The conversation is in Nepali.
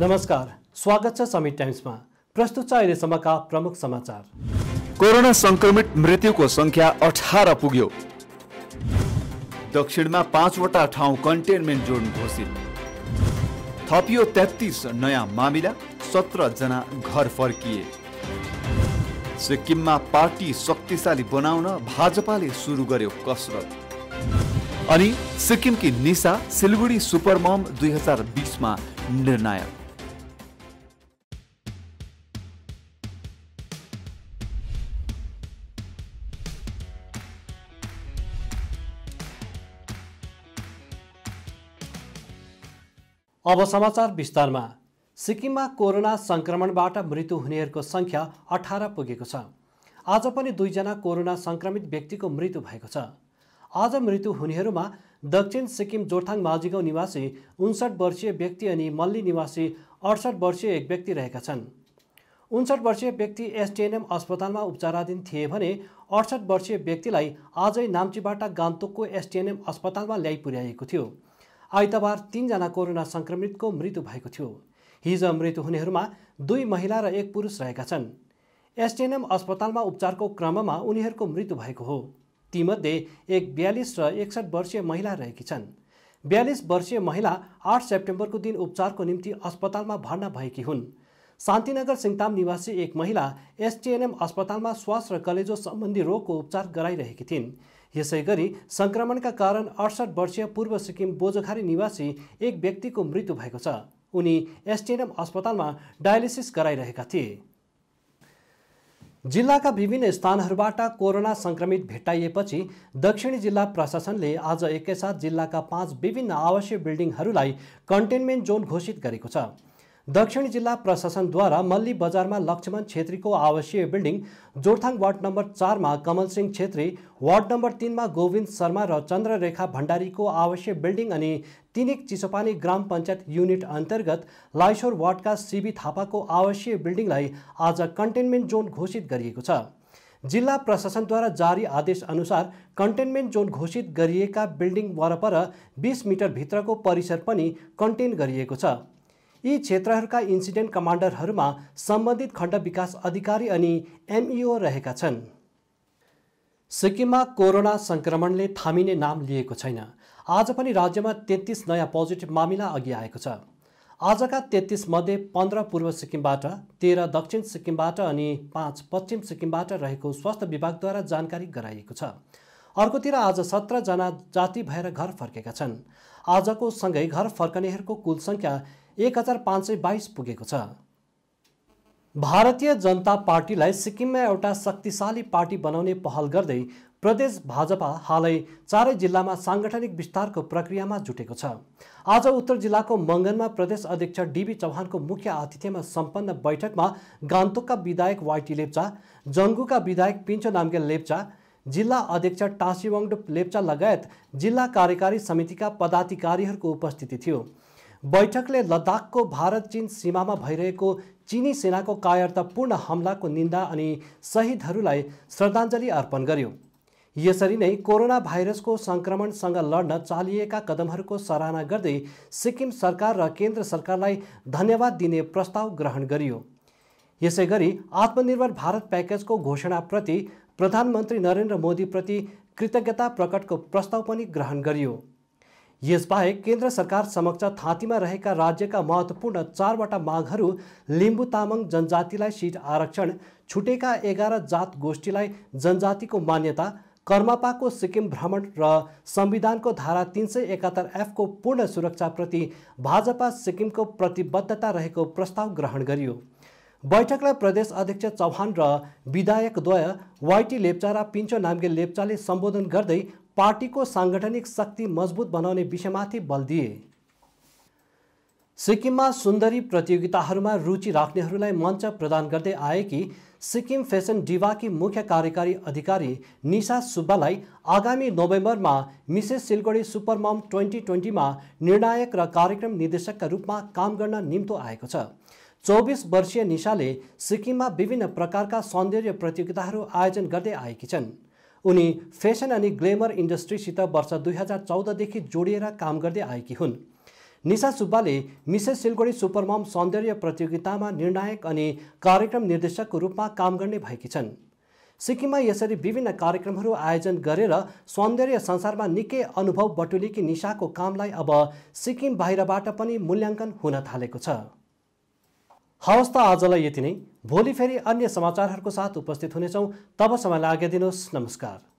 नमस्कार स्वागत छ समिट टाइम्समा प्रस्तुत छ अहिलेसम्मका प्रमुख समाचार कोरोना संक्रमित मृत्युको संख्या अठार पुग्यो दक्षिणमा पाँचवटा ठाउँ कन्टेनमेन्ट जोन घोषित थपियो तेत्तिस नयाँ मामिला सत्रजना घर फर्किए सिक्किममा पार्टी शक्तिशाली बनाउन भाजपाले सुरु गर्यो कसरत अनि सिक्किमकी निशा सिलगढी सुपरमम दुई हजार बिसमा निर्णायक अब समाचार विस्तारमा सिक्किममा कोरोना सङ्क्रमणबाट मृत्यु हुनेहरूको सङ्ख्या अठार पुगेको छ आज पनि दुईजना कोरोना सङ्क्रमित व्यक्तिको मृत्यु भएको छ आज मृत्यु हुनेहरूमा दक्षिण सिक्किम जोरथाङ माझीगाउँ निवासी उन्सठ वर्षीय व्यक्ति अनि मल्ली निवासी अडसठ वर्षीय एक व्यक्ति रहेका छन् उन्सठ वर्षीय व्यक्ति एसटिएनएम अस्पतालमा उपचाराधीन थिए भने अडसठ वर्षीय व्यक्तिलाई आजै नाम्चीबाट गान्तोकको एसटिएनएम अस्पतालमा ल्याइ पुर्याइएको थियो आइतबार तिनजना कोरोना संक्रमितको मृत्यु भएको थियो हिज मृत्यु हुनेहरूमा दुई महिला र एक पुरुष रहेका छन् एसटिएनएम अस्पतालमा उपचारको क्रममा उनीहरूको मृत्यु भएको हो तीमध्ये एक बयालिस र एकसठ वर्षीय महिला रहेकी छन् बयालिस वर्षीय महिला आठ सेप्टेम्बरको दिन उपचारको निम्ति अस्पतालमा भर्ना भएकी हुन् शान्तिनगर सिङताम निवासी एक महिला एसटिएनएम अस्पतालमा श्वास र कलेजो सम्बन्धी रोगको उपचार गराइरहेकी थिइन् यसै गरी सङ्क्रमणका कारण अडसठ वर्षीय पूर्व सिक्किम बोजोखारी निवासी एक व्यक्तिको मृत्यु भएको छ उनी एसटिएनएम अस्पतालमा डायलिसिस गराइरहेका थिए जिल्लाका विभिन्न स्थानहरूबाट कोरोना सङ्क्रमित भेट्टाइएपछि दक्षिणी जिल्ला प्रशासनले आज एकैसाथ जिल्लाका पाँच विभिन्न आवासीय बिल्डिङहरूलाई कन्टेन्मेन्ट जोन घोषित गरेको छ दक्षिण जिल्ला प्रशासनद्वारा मल्ली बजारमा लक्ष्मण छेत्रीको आवासीय बिल्डिङ जोरथाङ वार्ड नम्बर चारमा सिंह छेत्री वार्ड नम्बर तिनमा गोविन्द शर्मा र चन्द्ररेखा भण्डारीको आवासीय बिल्डिङ अनि तिनिक चिसोपानी ग्राम पञ्चायत युनिट अन्तर्गत लाइसोर वार्डका सिबी थापाको आवासीय बिल्डिङलाई आज कन्टेन्मेन्ट जोन घोषित गरिएको छ जिल्ला प्रशासनद्वारा जारी आदेश अनुसार कन्टेन्मेन्ट जोन घोषित गरिएका बिल्डिङ वरपर बिस मिटरभित्रको परिसर पनि कन्टेन गरिएको छ यी क्षेत्रहरूका इन्सिडेन्ट कमान्डरहरूमा सम्बन्धित खण्ड विकास अधिकारी अनि एमइओ e रहेका छन् सिक्किममा कोरोना सङ्क्रमणले थामिने नाम लिएको छैन आज पनि राज्यमा तेत्तिस नयाँ पोजिटिभ मामिला अघि आएको छ आजका तेत्तिस मध्ये पन्ध्र पूर्व सिक्किमबाट तेह्र दक्षिण सिक्किमबाट अनि पाँच पश्चिम सिक्किमबाट रहेको स्वास्थ्य विभागद्वारा जानकारी गराइएको छ अर्कोतिर आज सत्रजना जाति भएर घर फर्केका छन् आजको सँगै घर फर्कनेहरूको कुल सङ्ख्या एक हजार पाँच सय बाइस पुगेको छ भारतीय जनता पार्टीलाई सिक्किममा एउटा शक्तिशाली पार्टी बनाउने पहल गर्दै प्रदेश भाजपा हालै चारै जिल्लामा साङ्गठनिक विस्तारको प्रक्रियामा जुटेको छ आज उत्तर जिल्लाको मङ्गनमा प्रदेश अध्यक्ष डिबी चौहानको मुख्य आतिथ्यमा सम्पन्न बैठकमा गान्तोकका विधायक वाइटी लेप्चा जङ्गुका विधायक पिन्चो नामगे लेप्चा जिल्ला अध्यक्ष टासिवाङ लेप्चा लगायत जिल्ला कार्यकारी समितिका पदाधिकारीहरूको उपस्थिति थियो बैठकले लद्दाखको भारत चीन सीमामा भइरहेको चिनी सेनाको कायरतापूर्ण हमलाको निन्दा अनि शहीदहरूलाई श्रद्धाञ्जली अर्पण गर्यो यसरी नै कोरोना भाइरसको सङ्क्रमणसँग लड्न चालिएका कदमहरूको सराहना गर्दै सिक्किम सरकार र केन्द्र सरकारलाई धन्यवाद दिने प्रस्ताव ग्रहण गरियो यसै गरी आत्मनिर्भर भारत प्याकेजको घोषणाप्रति प्रधानमन्त्री नरेन्द्र मोदीप्रति कृतज्ञता प्रकटको प्रस्ताव पनि ग्रहण गरियो यसबाहेक केन्द्र सरकार समक्ष थाँतीमा रहेका राज्यका महत्त्वपूर्ण चारवटा मागहरू लिम्बु तामाङ जनजातिलाई सिट आरक्षण छुटेका एघार जात गोष्ठीलाई जनजातिको मान्यता कर्मापाको सिक्किम भ्रमण र संविधानको धारा तिन सय एकात्तर एफको पूर्ण सुरक्षाप्रति भाजपा सिक्किमको प्रतिबद्धता रहेको प्रस्ताव ग्रहण गरियो बैठकलाई प्रदेश अध्यक्ष चौहान र विधायकद्वय वाइटी लेप्चा र पिन्चो नाम्गे लेप्चाले सम्बोधन गर्दै पार्टीको साङ्गठनिक शक्ति मजबुत बनाउने विषयमाथि बल दिए सिक्किममा सुन्दरी प्रतियोगिताहरूमा रुचि राख्नेहरूलाई मञ्च प्रदान गर्दै आएकी सिक्किम फेसन डिभाकी मुख्य कार्यकारी अधिकारी निशा सुब्बालाई आगामी नोभेम्बरमा मिसेस सिलगढी सुपरमम ट्वेन्टी ट्वेन्टीमा निर्णायक र कार्यक्रम निर्देशकका रूपमा काम गर्न निम्तो आएको छ चौबिस वर्षीय निशाले सिक्किममा विभिन्न प्रकारका सौन्दर्य प्रतियोगिताहरू आयोजन गर्दै आएकी छन् उनी फेसन अनि ग्लेमर इन्डस्ट्रीसित वर्ष दुई हजार चौधदेखि जोडिएर काम गर्दै आएकी हुन् निशा सुब्बाले मिसेस सिलगढी सुपरमम सौन्दर्य प्रतियोगितामा निर्णायक अनि कार्यक्रम निर्देशकको रूपमा काम गर्ने भएकी छन् सिक्किममा यसरी विभिन्न कार्यक्रमहरू आयोजन गरेर सौन्दर्य संसारमा निकै अनुभव बटुलेकी निशाको कामलाई अब सिक्किम बाहिरबाट पनि मूल्याङ्कन हुन थालेको छ हवस् त आजलाई यति नै भोलि फेरि अन्य समाचारहरूको साथ उपस्थित हुनेछौँ तबसम्म लाग्य दिनुहोस् नमस्कार